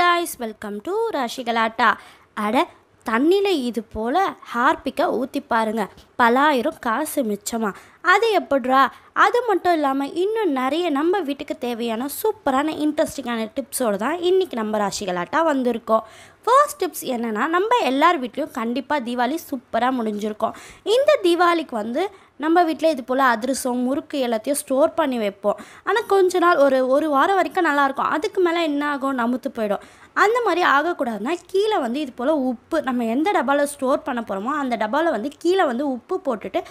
guys welcome to ராஷிகலாட்டா அட தண்ணியில் இது போல் ஹார்பிக்கை ஊற்றி பாருங்கள் பலாயிரம் காசு மிச்சமாக அது எப்படிரா அது மட்டும் இல்லாமல் இன்னும் நிறைய நம்ம வீட்டுக்கு தேவையான சூப்பரான இன்ட்ரெஸ்டிங்கான டிப்ஸோடு தான் இன்றைக்கி நம்ம ராசிகளாட்டாக வந்திருக்கோம் ஃபர்ஸ்ட் டிப்ஸ் என்னென்னா நம்ம எல்லார் வீட்லேயும் கண்டிப்பாக தீபாவளி சூப்பராக முடிஞ்சிருக்கோம் இந்த தீபாவளிக்கு வந்து நம்ம வீட்டில் இது போல் அதிரசம் முறுக்கு எல்லாத்தையும் ஸ்டோர் பண்ணி வைப்போம் ஆனால் கொஞ்ச நாள் ஒரு ஒரு வாரம் வரைக்கும் நல்லாயிருக்கும் அதுக்கு மேலே என்ன ஆகும் நமுத்து போயிடும் அந்த மாதிரி ஆகக்கூடாதுன்னா கீழே வந்து இது போல் உப்பு நம்ம எந்த டப்பாவில் ஸ்டோர் பண்ண போகிறோமோ அந்த டப்பாவில் வந்து கீழே வந்து உப்பு போட்டுட்டு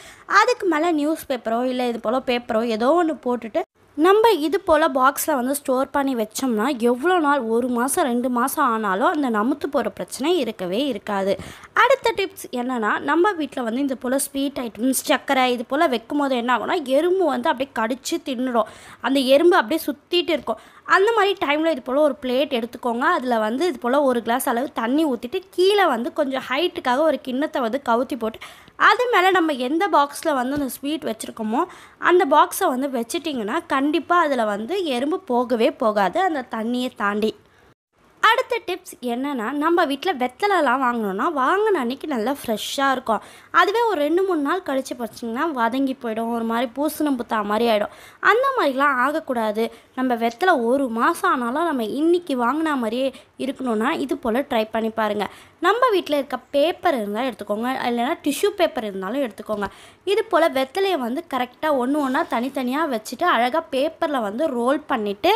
அதுக்கு மேலே நியூஸ் பேப்பரோ இல்லை இது போல் பேப்பரோ ஏதோ ஒன்று போட்டுட்டு நம்ம இது போல் பாக்ஸில் வந்து ஸ்டோர் பண்ணி வச்சோம்னா எவ்வளோ நாள் ஒரு மாதம் ரெண்டு மாதம் ஆனாலும் அந்த நமுத்து போகிற பிரச்சனை இருக்கவே இருக்காது அடுத்த டிப்ஸ் என்னென்னா நம்ம வீட்டில் வந்து இது போல் ஸ்வீட் ஐட்டம்ஸ் சர்க்கரை இது போல் வைக்கும் போது என்ன ஆகும்னா எறும்பு வந்து அப்படியே கடித்து தின்னுடும் அந்த எறும்பு அப்படியே சுற்றிட்டு இருக்கும் அந்த மாதிரி டைமில் இது போல் ஒரு பிளேட் எடுத்துக்கோங்க அதில் வந்து இது போல் ஒரு கிளாஸ் அளவு தண்ணி ஊற்றிட்டு கீழே வந்து கொஞ்சம் ஹைட்டுக்காக ஒரு கிண்ணத்தை வந்து கவுத்தி போட்டு அது மேலே நம்ம எந்த பாக்ஸில் வந்து அந்த ஸ்வீட் வச்சுருக்கோமோ அந்த பாக்ஸை வந்து வச்சிட்டிங்கன்னா கண்டிப்பாக அதில் வந்து எறும்பு போகவே போகாது அந்த தண்ணியை தாண்டி அடுத்த டிப்ஸ் என்னென்னா நம்ம வீட்டில் வெத்தலைலாம் வாங்கினோன்னா வாங்கின அன்றைக்கி நல்லா ஃப்ரெஷ்ஷாக இருக்கும் அதுவே ஒரு ரெண்டு மூணு நாள் கழித்து பார்த்திங்கன்னா வதங்கி போயிடும் ஒரு மாதிரி பூசணம் புத்தா மாதிரி ஆகிடும் அந்த மாதிரிலாம் ஆகக்கூடாது நம்ம வெத்தலை ஒரு மாதம் ஆனாலும் நம்ம இன்றைக்கி வாங்கின மாதிரியே இருக்கணும்னா இது போல் ட்ரை பண்ணி பாருங்கள் நம்ம வீட்டில் இருக்க பேப்பர் இருந்தால் எடுத்துக்கோங்க இல்லைனா டிஷ்யூ பேப்பர் இருந்தாலும் எடுத்துக்கோங்க இது போல் வெத்தலையை வந்து கரெக்டாக ஒன்று ஒன்றா தனித்தனியாக வச்சுட்டு அழகாக பேப்பரில் வந்து ரோல் பண்ணிவிட்டு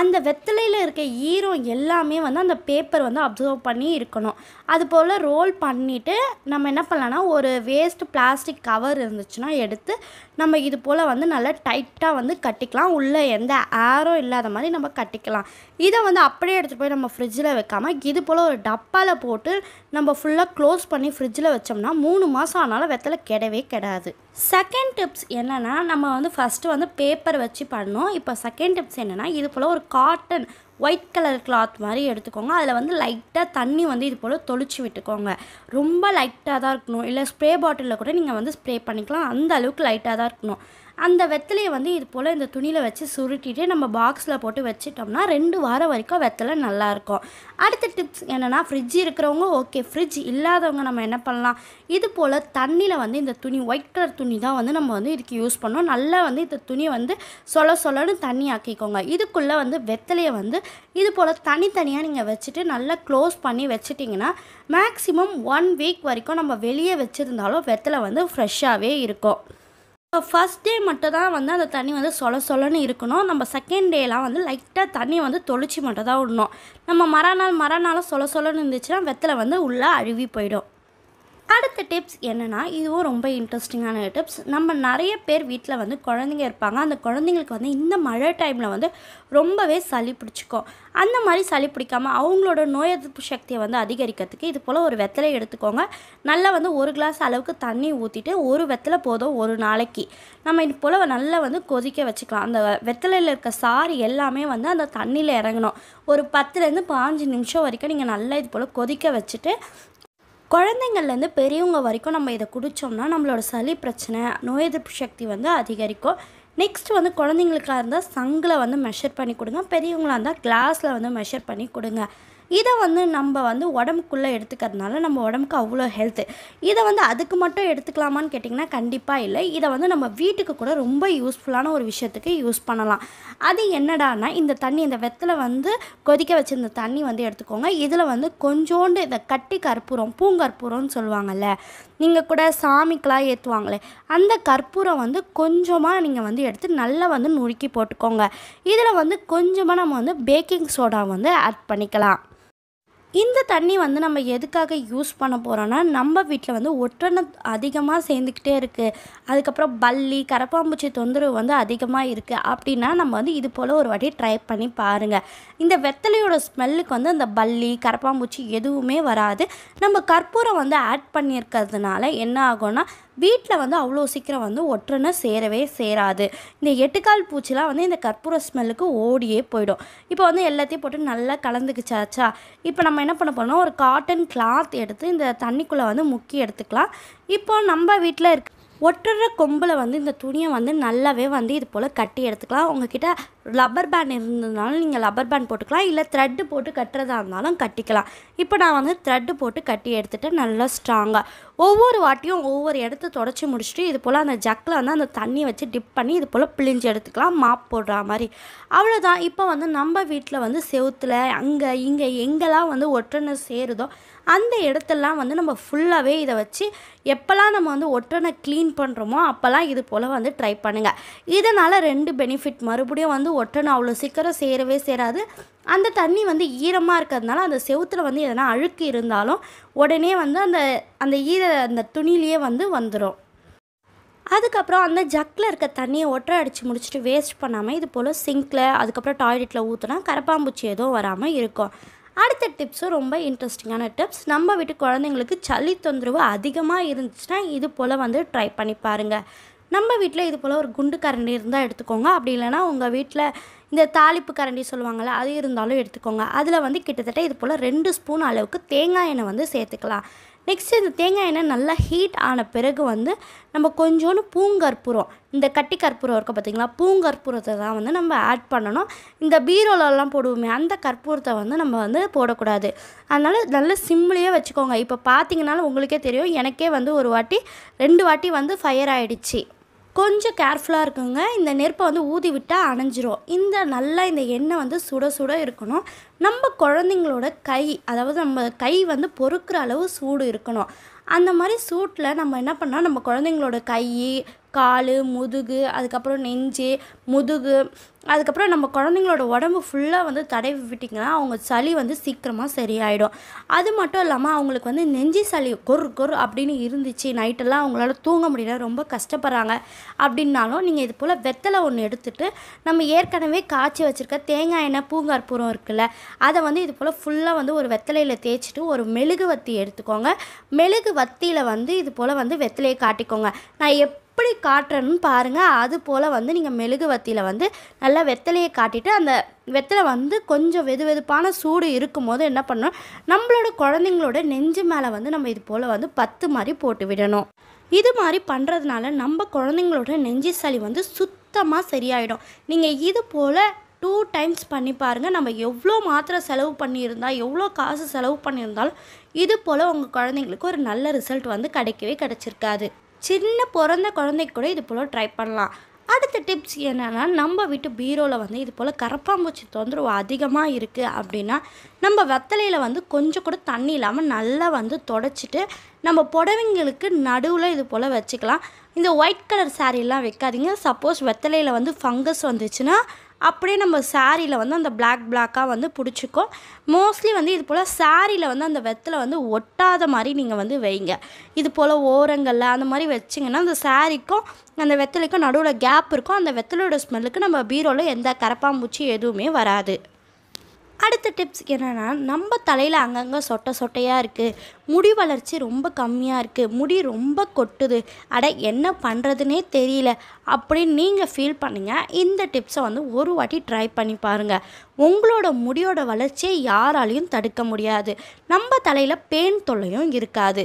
அந்த வெத்தலையில் இருக்க ஈரம் எல்லாமே வந்து அந்த பேப்பர் வந்து அப்சர்வ் பண்ணி இருக்கணும் அது போல் ரோல் பண்ணிவிட்டு நம்ம என்ன பண்ணலான்னா ஒரு வேஸ்ட் பிளாஸ்டிக் கவர் இருந்துச்சுன்னா எடுத்து நம்ம இது போல் வந்து நல்லா டைட்டாக வந்து கட்டிக்கலாம் உள்ளே எந்த ஏரும் இல்லாத மாதிரி நம்ம கட்டிக்கலாம் இதை வந்து அப்படியே எடுத்துகிட்டு போய் நம்ம ஃப்ரிட்ஜில் வைக்காமல் இது போல் ஒரு டப்பாவில் போட்டு நம்ம ஃபுல்லாக க்ளோஸ் பண்ணி ஃப்ரிட்ஜில் வச்சோம்னா மூணு மாதம் ஆனாலும் வெத்தலை கிடவே கிடாது செகண்ட் டிப்ஸ் என்னென்னா நம்ம வந்து ஃபஸ்ட்டு வந்து பேப்பர் வச்சு பண்ணோம் இப்போ செகண்ட் டிப்ஸ் என்னென்னா இது போல் ஒரு காட்டன் ஒயிட் கலர் கிளாத் மாதிரி எடுத்துக்கோங்க அதில் வந்து லைட்டாக தண்ணி வந்து இது போல் தொளிச்சு விட்டுக்கோங்க ரொம்ப லைட்டாக தான் இருக்கணும் இல்லை ஸ்ப்ரே பாட்டிலில் கூட நீங்கள் வந்து ஸ்ப்ரே பண்ணிக்கலாம் அந்த அளவுக்கு லைட்டாக தான் இருக்கணும் அந்த வெத்தலையை வந்து இது போல் இந்த துணியில் வச்சு சுருட்டிட்டு நம்ம பாக்ஸில் போட்டு வச்சுட்டோம்னா ரெண்டு வாரம் வரைக்கும் வெத்தலை நல்லாயிருக்கும் அடுத்த டிப்ஸ் என்னென்னா ஃப்ரிட்ஜ் இருக்கிறவங்க ஓகே ஃப்ரிட்ஜ் இல்லாதவங்க நம்ம என்ன பண்ணலாம் இது போல் தண்ணியில் வந்து இந்த துணி ஒயிட் கலர் துணி தான் வந்து நம்ம வந்து இதுக்கு யூஸ் பண்ணோம் நல்லா வந்து இந்த துணியை வந்து சொல சொலன்னு தண்ணி ஆக்கிக்கோங்க இதுக்குள்ளே வந்து வெத்தலையை வந்து இது போல் தனித்தனியாக நீங்கள் வச்சுட்டு நல்லா க்ளோஸ் பண்ணி வச்சுட்டிங்கன்னா மேக்ஸிமம் ஒன் வீக் வரைக்கும் நம்ம வெளியே வச்சுருந்தாலும் வெத்தலை வந்து ஃப்ரெஷ்ஷாகவே இருக்கும் இப்போ ஃபஸ்ட் டே மட்டும் தான் வந்து அந்த தண்ணி வந்து சொல சொலன்னு இருக்கணும் நம்ம செகண்ட் டேலாம் வந்து லைட்டாக தண்ணி வந்து தொளிச்சு மட்டும் தான் விடணும் நம்ம மறுநாள் மறுநாளும் சொல சொலன்னு இருந்துச்சுன்னா வெத்தலை வந்து உள்ளே அழுவி போயிடும் அடுத்த டிப்ஸ் என்னென்னா இதுவும் ரொம்ப இன்ட்ரெஸ்டிங்கான டிப்ஸ் நம்ம நிறைய பேர் வீட்டில் வந்து குழந்தைங்க இருப்பாங்க அந்த குழந்தைங்களுக்கு வந்து இந்த மழை டைமில் வந்து ரொம்பவே சளி பிடிச்சிக்கும் அந்த மாதிரி சளி பிடிக்காமல் அவங்களோட நோய் எதிர்ப்பு சக்தியை வந்து அதிகரிக்கிறதுக்கு இது போல் ஒரு வெத்தலை எடுத்துக்கோங்க நல்லா வந்து ஒரு கிளாஸ் அளவுக்கு தண்ணி ஊற்றிட்டு ஒரு வெத்தலை போதும் ஒரு நாளைக்கு நம்ம இது போல் நல்லா வந்து கொதிக்க வச்சுக்கலாம் அந்த வெத்தலையில் இருக்க சாறு எல்லாமே வந்து அந்த தண்ணியில் இறங்கணும் ஒரு பத்துலேருந்து பாஞ்சு நிமிஷம் வரைக்கும் நீங்கள் நல்லா இது போல் கொதிக்க வச்சுட்டு குழந்தைங்கள்லேருந்து பெரியவங்க வரைக்கும் நம்ம இதை குடித்தோம்னா நம்மளோட சளி பிரச்சனை நோய் எதிர்ப்பு சக்தி வந்து அதிகரிக்கும் நெக்ஸ்ட் வந்து குழந்தைங்களுக்காக இருந்தால் சங்கில் வந்து மெஷர் பண்ணி கொடுங்க பெரியவங்களாக இருந்தால் கிளாஸில் வந்து மெஷர் பண்ணி கொடுங்க இதை வந்து நம்ம வந்து உடம்புக்குள்ளே எடுத்துக்கிறதுனால நம்ம உடம்புக்கு அவ்வளோ ஹெல்த்து இதை வந்து அதுக்கு மட்டும் எடுத்துக்கலாமான்னு கேட்டிங்கன்னா கண்டிப்பாக இல்லை இதை வந்து நம்ம வீட்டுக்கு கூட ரொம்ப யூஸ்ஃபுல்லான ஒரு விஷயத்துக்கு யூஸ் பண்ணலாம் அது என்னடானா இந்த தண்ணி இந்த வெத்தில் வந்து கொதிக்க வச்சுருந்த தண்ணி வந்து எடுத்துக்கோங்க இதில் வந்து கொஞ்சோண்டு இந்த கட்டி கற்பூரம் பூங்கற்பூரம்னு சொல்லுவாங்கல்ல நீங்கள் கூட சாமிக்கெலாம் ஏற்றுவாங்களே அந்த கற்பூரம் வந்து கொஞ்சமாக நீங்கள் வந்து எடுத்து நல்லா வந்து நுறுக்கி போட்டுக்கோங்க இதில் வந்து கொஞ்சமாக நம்ம வந்து பேக்கிங் சோடா வந்து ஆட் பண்ணிக்கலாம் இந்த தண்ணி வந்து நம்ம எதுக்காக யூஸ் பண்ண போகிறோன்னா நம்ம வீட்டில் வந்து ஒற்றனை அதிகமாக சேர்ந்துக்கிட்டே இருக்குது அதுக்கப்புறம் பல்லி கரப்பாம்பூச்சி தொந்தரவு வந்து அதிகமாக இருக்குது அப்படின்னா நம்ம வந்து இது போல் ஒரு வாட்டி ட்ரை பண்ணி பாருங்கள் இந்த வெத்தலையோட ஸ்மெல்லுக்கு வந்து அந்த பல்லி கரப்பாம்பூச்சி எதுவுமே வராது நம்ம கற்பூரம் வந்து ஆட் பண்ணியிருக்கிறதுனால என்ன ஆகும்னா வீட்டில் வந்து அவ்வளோ சீக்கிரம் வந்து ஒட்டுறனை சேரவே சேராது இந்த எட்டுக்கால் பூச்சிலாம் வந்து இந்த கற்பூர ஸ்மெல்லுக்கு ஓடியே போயிடும் இப்போ வந்து எல்லாத்தையும் போட்டு நல்லா கலந்துக்குச்சாச்சா இப்போ நம்ம என்ன பண்ண போனோம் ஒரு காட்டன் கிளாத் எடுத்து இந்த தண்ணிக்குள்ளே வந்து முக்கி எடுத்துக்கலாம் இப்போ நம்ம வீட்டில் இருக்க ஒட்டுற கொம்பில் வந்து இந்த துணியை வந்து நல்லாவே வந்து இது போல் கட்டி எடுத்துக்கலாம் உங்ககிட்ட லப்பர் பேண்ட் இருந்ததுனாலும் நீங்கள் லப்பர் பேண்ட் போட்டுக்கலாம் இல்லை த்ரெட்டு போட்டு கட்டுறதா இருந்தாலும் கட்டிக்கலாம் இப்போ நான் வந்து த்ரெட்டு போட்டு கட்டி எடுத்துகிட்டு நல்லா ஸ்ட்ராங்காக ஒவ்வொரு வாட்டியும் ஒவ்வொரு இடத்த தொடச்சி முடிச்சுட்டு இது போல் அந்த ஜக்கில் வந்து அந்த தண்ணியை வச்சு டிப் பண்ணி இது போல் பிழிஞ்சு எடுத்துக்கலாம் மாப் போடுற மாதிரி அவ்வளோதான் இப்போ வந்து நம்ம வீட்டில் வந்து செவுத்தில் அங்கே இங்கே எங்கெல்லாம் வந்து ஒற்றனை சேருதோ அந்த இடத்தெல்லாம் வந்து நம்ம ஃபுல்லாகவே இதை வச்சு எப்போல்லாம் நம்ம வந்து ஒட்டனை க்ளீன் பண்ணுறோமோ அப்போல்லாம் இது போல் வந்து ட்ரை பண்ணுங்கள் இதனால் ரெண்டு பெனிஃபிட் மறுபடியும் வந்து ஒட்டனை அவ்வளோ சீக்கிரம் சேரவே சேராது அந்த தண்ணி வந்து ஈரமாக இருக்கிறதுனால அந்த செவுத்தில் வந்து எதனா அழுக்கு இருந்தாலும் உடனே வந்து அந்த அந்த ஈர அந்த துணிலேயே வந்து வந்துடும் அதுக்கப்புறம் அந்த ஜக்கில் இருக்க தண்ணியை ஒற்றை அடித்து முடிச்சுட்டு வேஸ்ட் பண்ணாமல் இது போல் சிங்கில் அதுக்கப்புறம் டாய்லெட்டில் ஊற்றுனா கரப்பாம்பூச்சி எதுவும் வராமல் இருக்கும் அடுத்த டிப்ஸும் ரொம்ப இன்ட்ரெஸ்டிங்கான டிப்ஸ் நம்ம வீட்டு குழந்தைங்களுக்கு சளி தொந்தரவு அதிகமாக இருந்துச்சுன்னா இது போல் வந்து ட்ரை பண்ணி பாருங்கள் நம்ம வீட்டில் இது போல் ஒரு குண்டு கரண்டி இருந்தால் எடுத்துக்கோங்க அப்படி இல்லைனா உங்கள் வீட்டில் இந்த தாளிப்பு கரண்டி சொல்லுவாங்கள்ல அது இருந்தாலும் எடுத்துக்கோங்க அதில் வந்து கிட்டத்தட்ட இது போல் ரெண்டு ஸ்பூன் அளவுக்கு தேங்காய் எண்ணெய் வந்து சேர்த்துக்கலாம் நெக்ஸ்ட்டு இந்த தேங்காய் எண்ணெய் நல்லா ஹீட் ஆன பிறகு வந்து நம்ம கொஞ்சோண்டு பூங்கற்பூரம் இந்த கட்டி கற்பூரம் இருக்க பார்த்திங்களா பூங்கற்பூரத்தை தான் வந்து நம்ம ஆட் பண்ணணும் இந்த பீரோலெல்லாம் போடுவோமே அந்த கற்பூரத்தை வந்து நம்ம வந்து போடக்கூடாது அதனால் நல்ல சிம்லேயே வச்சுக்கோங்க இப்போ பார்த்தீங்கன்னாலும் உங்களுக்கே தெரியும் எனக்கே வந்து ஒரு வாட்டி ரெண்டு வாட்டி வந்து ஃபயர் ஆகிடுச்சி கொஞ்சம் கேர்ஃபுல்லாக இருக்குங்க இந்த நெருப்பை வந்து ஊதி விட்டால் அணைஞ்சிரும் இந்த நல்லா இந்த எண்ணெய் வந்து சுட சுட இருக்கணும் நம்ம குழந்தைங்களோட கை அதாவது நம்ம கை வந்து பொறுக்கிற அளவு சூடு இருக்கணும் அந்த மாதிரி சூட்டில் நம்ம என்ன பண்ணால் நம்ம குழந்தைங்களோட கை கால் முதுகு அதுக்கப்புறம் நெஞ்சு முதுகு அதுக்கப்புறம் நம்ம குழந்தைங்களோட உடம்பு ஃபுல்லாக வந்து தடவி விட்டிங்கன்னா அவங்க சளி வந்து சீக்கிரமாக சரியாயிடும் அது மட்டும் இல்லாமல் அவங்களுக்கு வந்து நெஞ்சி சளி கொரு கொரு அப்படின்னு இருந்துச்சு நைட்டெல்லாம் அவங்களால தூங்க முடியல ரொம்ப கஷ்டப்படுறாங்க அப்படின்னாலும் நீங்கள் இது போல் வெத்தலை ஒன்று எடுத்துகிட்டு நம்ம ஏற்கனவே காய்ச்சி வச்சுருக்க தேங்காய் எண்ணெய் பூங்கற்பூரம் இருக்குல்ல அதை வந்து இது போல் ஃபுல்லாக வந்து ஒரு வெத்தலையில் தேய்ச்சிட்டு ஒரு மெழுகு வத்தி எடுத்துக்கோங்க மெழுகு வத்தியில் வந்து இது போல் வந்து வெத்தலையை காட்டிக்கோங்க நான் எப் எப்படி காட்டுறன்னு பாருங்கள் அது போல் வந்து நீங்கள் மெழுகுவத்தியில் வந்து நல்லா வெத்தலையை காட்டிட்டு அந்த வெத்தலை வந்து கொஞ்சம் வெது வெதுப்பான சூடு இருக்கும்போது என்ன பண்ணணும் நம்மளோட குழந்தைங்களோட நெஞ்சு மேலே வந்து நம்ம இது போல் வந்து பத்து மாதிரி போட்டு விடணும் இது மாதிரி பண்ணுறதுனால நம்ம குழந்தைங்களோட நெஞ்சு சளி வந்து சுத்தமாக சரியாயிடும் நீங்கள் இது போல் டூ டைம்ஸ் பண்ணி பாருங்கள் நம்ம எவ்வளோ மாத்திரை செலவு பண்ணியிருந்தால் எவ்வளோ காசு செலவு பண்ணியிருந்தாலும் இது போல் உங்கள் குழந்தைங்களுக்கு ஒரு நல்ல ரிசல்ட் வந்து கிடைக்கவே கிடச்சிருக்காது சின்ன பிறந்த குழந்தைக்கு கூட இது போல் ட்ரை பண்ணலாம் அடுத்த டிப்ஸ் என்னென்னா நம்ம வீட்டு பீரோவில் வந்து இது போல் கரப்பாம்பூச்சி தொந்தரவு அதிகமாக இருக்குது அப்படின்னா நம்ம வெத்தலையில் வந்து கொஞ்சம் கூட தண்ணி இல்லாமல் நல்லா வந்து தொடச்சிட்டு நம்ம புடவைங்களுக்கு நடுவில் இது போல் வச்சுக்கலாம் இந்த ஒயிட் கலர் சாரீலாம் வைக்காதீங்க சப்போஸ் வெத்தலையில் வந்து ஃபங்கஸ் வந்துச்சுன்னா அப்படியே நம்ம சாரியில் வந்து அந்த பிளாக் பிளாக்காக வந்து பிடிச்சிக்கும் மோஸ்ட்லி வந்து இது போல் சாரியில் வந்து அந்த வெத்தில் வந்து ஒட்டாத மாதிரி நீங்கள் வந்து வைங்க இது போல் ஓரங்களில் அந்த மாதிரி வச்சிங்கன்னா அந்த சாரிக்கும் அந்த வெத்தலைக்கும் நடுவில் கேப் இருக்கும் அந்த வெத்தலோட ஸ்மெல்லுக்கு நம்ம பீரோவில் எந்த கரப்பாம்பூச்சி எதுவுமே வராது அடுத்த டிப்ஸ் என்னென்னா நம்ம தலையில் அங்கங்கே சொட்டை சொட்டையாக இருக்குது முடி வளர்ச்சி ரொம்ப கம்மியாக இருக்குது முடி ரொம்ப கொட்டுது அட என்ன பண்ணுறதுனே தெரியல அப்படின்னு நீங்கள் ஃபீல் பண்ணுங்க இந்த டிப்ஸை வந்து ஒரு வாட்டி ட்ரை பண்ணி பாருங்கள் உங்களோட முடியோட வளர்ச்சியை யாராலையும் தடுக்க முடியாது நம்ம தலையில் பேன் தொல்லையும் இருக்காது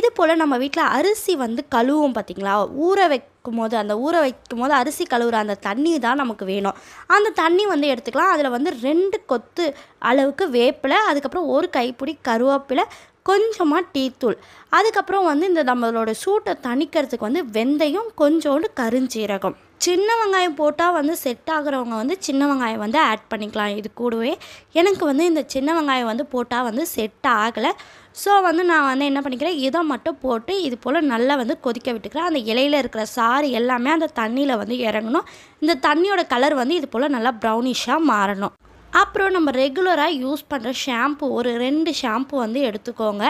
இது போல் நம்ம வீட்டில் அரிசி வந்து கழுவும் பார்த்திங்களா ஊற வை வைக்கும் போது அந்த ஊற வைக்கும் போது அரிசி கழுவுற அந்த தண்ணி தான் நமக்கு வேணும் அந்த தண்ணி வந்து எடுத்துக்கலாம் அதில் வந்து ரெண்டு கொத்து அளவுக்கு வேப்பிலை அதுக்கப்புறம் ஒரு கைப்பிடி கருவேப்பிலை கொஞ்சமாக டீத்தூள் அதுக்கப்புறம் வந்து இந்த நம்மளோட சூட்டை தணிக்கிறதுக்கு வந்து வெந்தயம் கொஞ்சோண்டு கருஞ்சீரகம் சின்ன வெங்காயம் போட்டால் வந்து செட் ஆகிறவங்க வந்து சின்ன வெங்காயம் வந்து ஆட் பண்ணிக்கலாம் இது கூடவே எனக்கு வந்து இந்த சின்ன வெங்காயம் வந்து போட்டால் வந்து செட் ஆகலை ஸோ வந்து நான் வந்து என்ன பண்ணிக்கிறேன் இதை மட்டும் போட்டு இது போல் நல்லா வந்து கொதிக்க விட்டுக்கிறேன் அந்த இலையில் இருக்கிற சாறு எல்லாமே அந்த தண்ணியில் வந்து இறங்கணும் இந்த தண்ணியோட கலர் வந்து இது போல் நல்லா ப்ரௌனிஷாக மாறணும் அப்புறம் நம்ம ரெகுலராக யூஸ் பண்ணுற ஷாம்பு ஒரு ரெண்டு ஷாம்பு வந்து எடுத்துக்கோங்க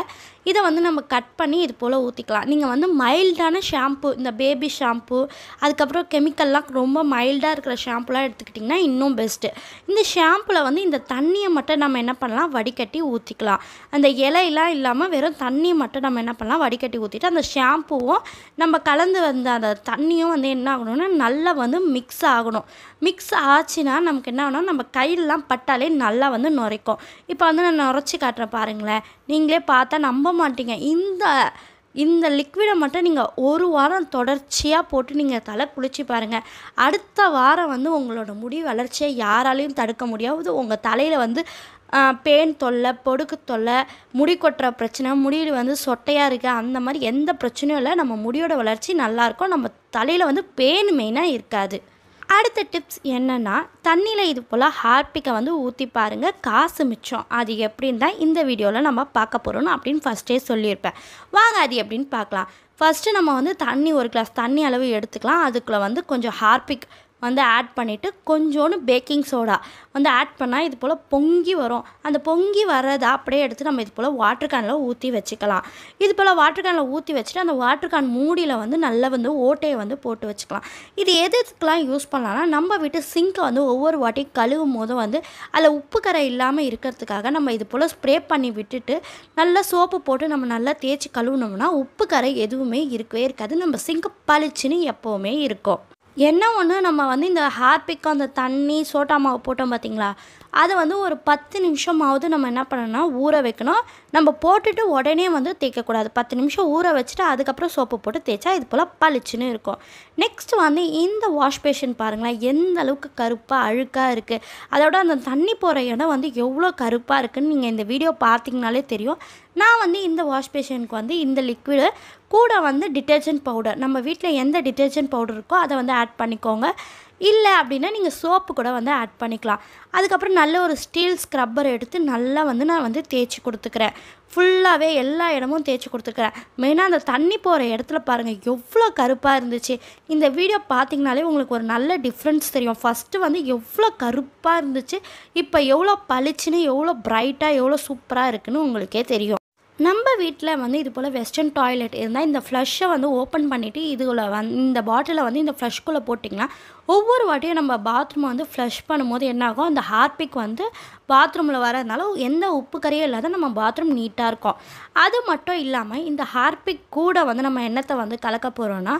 இதை வந்து நம்ம கட் பண்ணி இது போல் ஊற்றிக்கலாம் நீங்கள் வந்து மைல்டான ஷாம்பு இந்த பேபி ஷாம்பு அதுக்கப்புறம் கெமிக்கல்லாம் ரொம்ப மைல்டாக இருக்கிற ஷாம்புலாம் எடுத்துக்கிட்டிங்கன்னா இன்னும் பெஸ்ட்டு இந்த ஷாம்பில் வந்து இந்த தண்ணியை மட்டும் நம்ம என்ன பண்ணலாம் வடிகட்டி ஊற்றிக்கலாம் அந்த இலையெல்லாம் இல்லாமல் வெறும் தண்ணியை மட்டும் நம்ம என்ன பண்ணலாம் வடிகட்டி ஊற்றிட்டு அந்த ஷாம்புவும் நம்ம கலந்து வந்த அந்த தண்ணியும் வந்து என்ன ஆகணும்னா நல்லா வந்து மிக்ஸ் ஆகணும் மிக்ஸ் ஆச்சுன்னா நமக்கு என்ன ஆகணும் நம்ம கையிலலாம் பட்டாலே நல்லா வந்து நுரைக்கும் இப்போ வந்து நான் நுரைச்சி காட்டுறேன் பாருங்களேன் நீங்களே பார்த்தா நம்ம மாட்டீங்க இந்த இந்த லிக்விடை மட்டும் நீங்கள் ஒரு வாரம் தொடர்ச்சியாக போட்டு நீங்கள் தலை குளிச்சு பாருங்கள் அடுத்த வாரம் வந்து உங்களோட முடி வளர்ச்சியை யாராலையும் தடுக்க முடியாது உங்கள் தலையில் வந்து பேன் தொல்லை பொடுக்கு தொல்லை முடி கொட்டுற பிரச்சனை முடியில் வந்து சொட்டையாக இருக்குது அந்த மாதிரி எந்த பிரச்சனையும் இல்லை நம்ம முடியோட வளர்ச்சி நல்லாயிருக்கும் நம்ம தலையில் வந்து பேன் மெயினாக இருக்காது அடுத்த டிப்ஸ் என்னென்னா தண்ணியில் இது போல் ஹார்பிக்கை வந்து ஊற்றி பாருங்கள் காசு மிச்சம் அது எப்படின்னு தான் இந்த வீடியோவில் நம்ம பார்க்க போகிறோம் அப்படின்னு ஃபஸ்ட்டே சொல்லியிருப்பேன் வாங்க அது எப்படின்னு பார்க்கலாம் ஃபஸ்ட்டு நம்ம வந்து தண்ணி ஒரு கிளாஸ் தண்ணி அளவு எடுத்துக்கலாம் அதுக்குள்ளே வந்து கொஞ்சம் ஹார்பிக் வந்து ஆட் பண்ணிவிட்டு கொஞ்சோண்டு பேக்கிங் சோடா வந்து ஆட் பண்ணால் இது போல் பொங்கி வரும் அந்த பொங்கி வர்றதை அப்படியே எடுத்து நம்ம இது போல் வாட்டர் கேனில் ஊற்றி வச்சுக்கலாம் இது போல் வாட்டர் கேனில் ஊற்றி வச்சுட்டு அந்த வாட்டர் கேன் மூடியில் வந்து நல்லா வந்து ஓட்டையை வந்து போட்டு வச்சுக்கலாம் இது எதுக்கெலாம் யூஸ் பண்ணலாம்னா நம்ம வீட்டு சிங்க்கை வந்து ஒவ்வொரு வாட்டி கழுவும் போதும் வந்து அதில் உப்பு கரை இல்லாமல் இருக்கிறதுக்காக நம்ம இது போல் ஸ்ப்ரே பண்ணி விட்டுட்டு நல்லா சோப்பு போட்டு நம்ம நல்லா தேய்ச்சி கழுவுனோம்னா உப்பு கரை எதுவுமே இருக்கவே இருக்காது நம்ம சிங்க் பளிச்சுன்னு எப்போவுமே இருக்கும் என்ன ஒன்று நம்ம வந்து இந்த ஹார்பிக் அந்த தண்ணி சோட்டா மாவு போட்டோம் பார்த்தீங்களா அதை வந்து ஒரு பத்து நிமிஷமாவது நம்ம என்ன பண்ணணும்னா ஊற வைக்கணும் நம்ம போட்டுட்டு உடனே வந்து தேய்க்கக்கூடாது பத்து நிமிஷம் ஊற வச்சுட்டு அதுக்கப்புறம் சோப்பு போட்டு தேய்ச்சா இது போல் பளிச்சுன்னு இருக்கும் நெக்ஸ்ட் வந்து இந்த வாஷ் பாருங்களேன் எந்த அளவுக்கு கருப்பாக அழுக்காக இருக்குது அதோட அந்த தண்ணி போகிற இடம் வந்து எவ்வளோ கருப்பாக இருக்குதுன்னு நீங்கள் இந்த வீடியோ பார்த்தீங்கனாலே தெரியும் நான் வந்து இந்த வாஷ் பேஷனுக்கு வந்து இந்த லிக்விடு கூட வந்து டிட்டர்ஜென்ட் பவுடர் நம்ம வீட்டில் எந்த டிட்டர்ஜென்ட் பவுடர் இருக்கோ அதை வந்து ஆட் பண்ணிக்கோங்க இல்லை அப்படின்னா நீங்கள் சோப்பு கூட வந்து ஆட் பண்ணிக்கலாம் அதுக்கப்புறம் நல்ல ஒரு ஸ்டீல் ஸ்க்ரப்பர் எடுத்து நல்லா வந்து நான் வந்து தேய்ச்சி கொடுத்துக்கிறேன் ஃபுல்லாகவே எல்லா இடமும் தேய்ச்சி கொடுத்துருக்குறேன் மெயினாக அந்த தண்ணி போகிற இடத்துல பாருங்கள் எவ்வளோ கருப்பாக இருந்துச்சு இந்த வீடியோ பார்த்திங்கனாலே உங்களுக்கு ஒரு நல்ல டிஃப்ரென்ஸ் தெரியும் ஃபஸ்ட்டு வந்து எவ்வளோ கருப்பாக இருந்துச்சு இப்போ எவ்வளோ பளிச்சுன்னு எவ்வளோ ப்ரைட்டாக எவ்வளோ சூப்பராக இருக்குதுன்னு உங்களுக்கே தெரியும் நம்ம வீட்டில் வந்து இது போல் வெஸ்டர்ன் டாய்லெட் இருந்தால் இந்த ஃப்ளஷ்ஷை வந்து ஓப்பன் பண்ணிவிட்டு இதுக்குள்ளே வந் இந்த பாட்டிலை வந்து இந்த ஃப்ளஷ்குள்ளே போட்டிங்கன்னா ஒவ்வொரு வாட்டியும் நம்ம பாத்ரூமை வந்து ஃப்ளஷ் பண்ணும்போது என்னாகும் அந்த ஹார்பிக் வந்து பாத்ரூமில் வரதுனால எந்த உப்பு கரையும் இல்லாத நம்ம பாத்ரூம் நீட்டாக இருக்கும் அது மட்டும் இல்லாமல் இந்த ஹார்பிக் கூட வந்து நம்ம எண்ணத்தை வந்து கலக்க போகிறோன்னா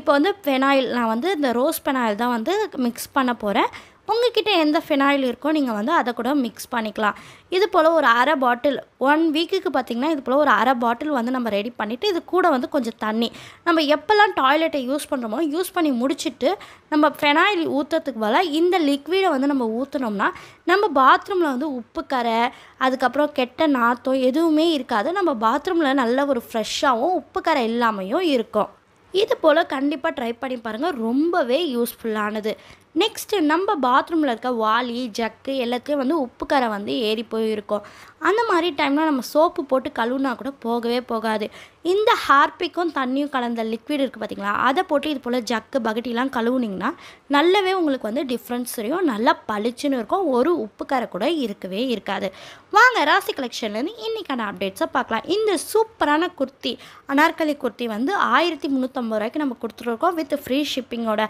இப்போ வந்து பெனாயில் நான் வந்து இந்த ரோஸ் பெனாயில் தான் வந்து மிக்ஸ் பண்ண போகிறேன் உங்ககிட்ட எந்த ஃபினாயில் இருக்கோ நீங்கள் வந்து அதை கூட மிக்ஸ் பண்ணிக்கலாம் இது போல் ஒரு அரை பாட்டில் ஒன் வீக்குக்கு பார்த்திங்கன்னா இது போல் ஒரு அரை பாட்டில் வந்து நம்ம ரெடி பண்ணிவிட்டு இது கூட வந்து கொஞ்சம் தண்ணி நம்ம எப்போல்லாம் டாய்லெட்டை யூஸ் பண்ணுறோமோ யூஸ் பண்ணி முடிச்சுட்டு நம்ம ஃபெனாயில் ஊற்றுறதுக்கு பதிலாக இந்த லிக்விடை வந்து நம்ம ஊற்றினோம்னா நம்ம பாத்ரூமில் வந்து உப்பு கரை அதுக்கப்புறம் கெட்ட நாத்தம் எதுவுமே இருக்காது நம்ம பாத்ரூமில் நல்ல ஒரு ஃப்ரெஷ்ஷாகவும் உப்பு கரை இல்லாமையும் இருக்கும் இது போல் கண்டிப்பாக ட்ரை பண்ணி பாருங்கள் ரொம்பவே யூஸ்ஃபுல்லானது நெக்ஸ்ட்டு நம்ம பாத்ரூமில் இருக்க வாளி ஜக்கு எல்லாத்துலேயும் வந்து உப்பு கரை வந்து ஏறி போயிருக்கோம் அந்த மாதிரி டைமில் நம்ம சோப்பு போட்டு கழுவுனா கூட போகவே போகாது இந்த ஹார்பிக்கும் தண்ணியும் கலந்த லிக்விட் இருக்குது பார்த்திங்களா அதை போட்டு இது போல் ஜக்கு பகட்டிலாம் கழுவுனிங்கன்னா நல்லாவே உங்களுக்கு வந்து டிஃப்ரென்ஸ் தெரியும் நல்லா பளிச்சுன்னு இருக்கும் ஒரு உப்பு கரை கூட இருக்கவே இருக்காது வாங்க ராசி கலெக்ஷன்லேருந்து இன்றைக்கான அப்டேட்ஸை பார்க்கலாம் இந்த சூப்பரான குர்த்தி அனார்கலி குர்த்தி வந்து ஆயிரத்தி முந்நூற்றம்பது ரூபாய்க்கு நம்ம கொடுத்துருக்கோம் வித் ஃப்ரீ ஷிப்பிங்கோட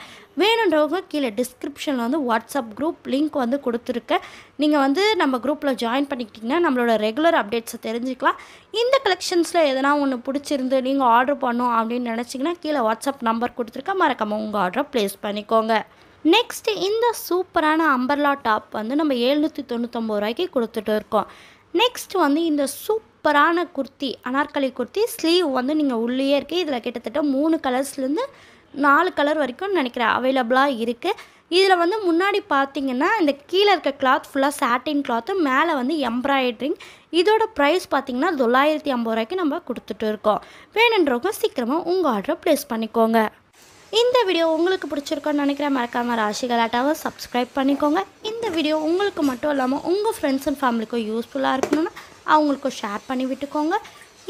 வேணுன்றவங்க கீழே டிஸ் டிஸ்கிரிப்ஷனில் வந்து வாட்ஸ்அப் குரூப் லிங்க் வந்து கொடுத்துருக்கேன் நீங்கள் வந்து நம்ம குரூப்பில் ஜாயின் பண்ணிக்கிட்டிங்கன்னா நம்மளோட ரெகுலர் அப்டேட்ஸை தெரிஞ்சுக்கலாம் இந்த கலெக்ஷன்ஸில் எதனா ஒன்று பிடிச்சிருந்து நீங்கள் ஆர்டர் பண்ணும் அப்படின்னு நினச்சிங்கன்னா கீழே வாட்ஸ்அப் நம்பர் கொடுத்துருக்கேன் மறக்காம உங்கள் ஆர்டரை ப்ளேஸ் பண்ணிக்கோங்க நெக்ஸ்ட்டு இந்த சூப்பரான அம்பர்லா டாப் வந்து நம்ம எழுநூற்றி தொண்ணூற்றொம்பது ரூபாய்க்கு கொடுத்துட்டு இருக்கோம் நெக்ஸ்ட் வந்து இந்த சூப்பரான குர்த்தி அனார்கலி குர்த்தி ஸ்லீவ் வந்து நீங்கள் உள்ளேயே இருக்குது இதில் கிட்டத்தட்ட மூணு கலர்ஸ்லேருந்து நாலு கலர் வரைக்கும் நினைக்கிறேன் அவைலபிளாக இருக்குது இதில் வந்து முன்னாடி பார்த்தீங்கன்னா இந்த கீழே இருக்க கிளாத் ஃபுல்லாக சாட்டின் கிளாத்து மேலே வந்து எம்ப்ராய்டரிங் இதோட ப்ரைஸ் பார்த்திங்கன்னா தொள்ளாயிரத்தி ஐம்பது ரூபாய்க்கு நம்ம கொடுத்துட்டு இருக்கோம் வேணுன்றவங்க சீக்கிரமாக உங்கள் ஆர்டரை ப்ளேஸ் பண்ணிக்கோங்க இந்த வீடியோ உங்களுக்கு பிடிச்சிருக்கோன்னு நினைக்கிறேன் மறக்காமல் ராசிகலாட்டாவை சப்ஸ்கிரைப் பண்ணிக்கோங்க இந்த வீடியோ உங்களுக்கு மட்டும் இல்லாமல் உங்கள் ஃப்ரெண்ட்ஸ் அண்ட் ஃபேமிலிக்கும் யூஸ்ஃபுல்லாக இருக்கணும்னா அவங்களுக்கும் ஷேர் பண்ணி விட்டுக்கோங்க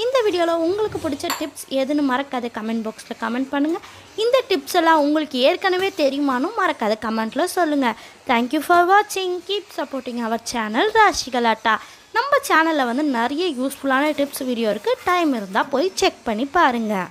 இந்த வீடியோவில் உங்களுக்கு பிடிச்ச டிப்ஸ் எதுன்னு மறக்காத கமெண்ட் பாக்ஸில் கமெண்ட் பண்ணுங்கள் இந்த டிப்ஸ் எல்லாம் உங்களுக்கு ஏற்கனவே தெரியுமானும் மறக்காத கமெண்ட்டில் சொல்லுங்கள் தேங்க்யூ ஃபார் வாட்சிங் கீப் சப்போர்ட்டிங் அவர் சேனல் ராஷிகலாட்டா நம்ம சேனலில் வந்து நிறைய யூஸ்ஃபுல்லான டிப்ஸ் வீடியோ இருக்குது டைம் இருந்தால் போய் செக் பண்ணி பாருங்கள்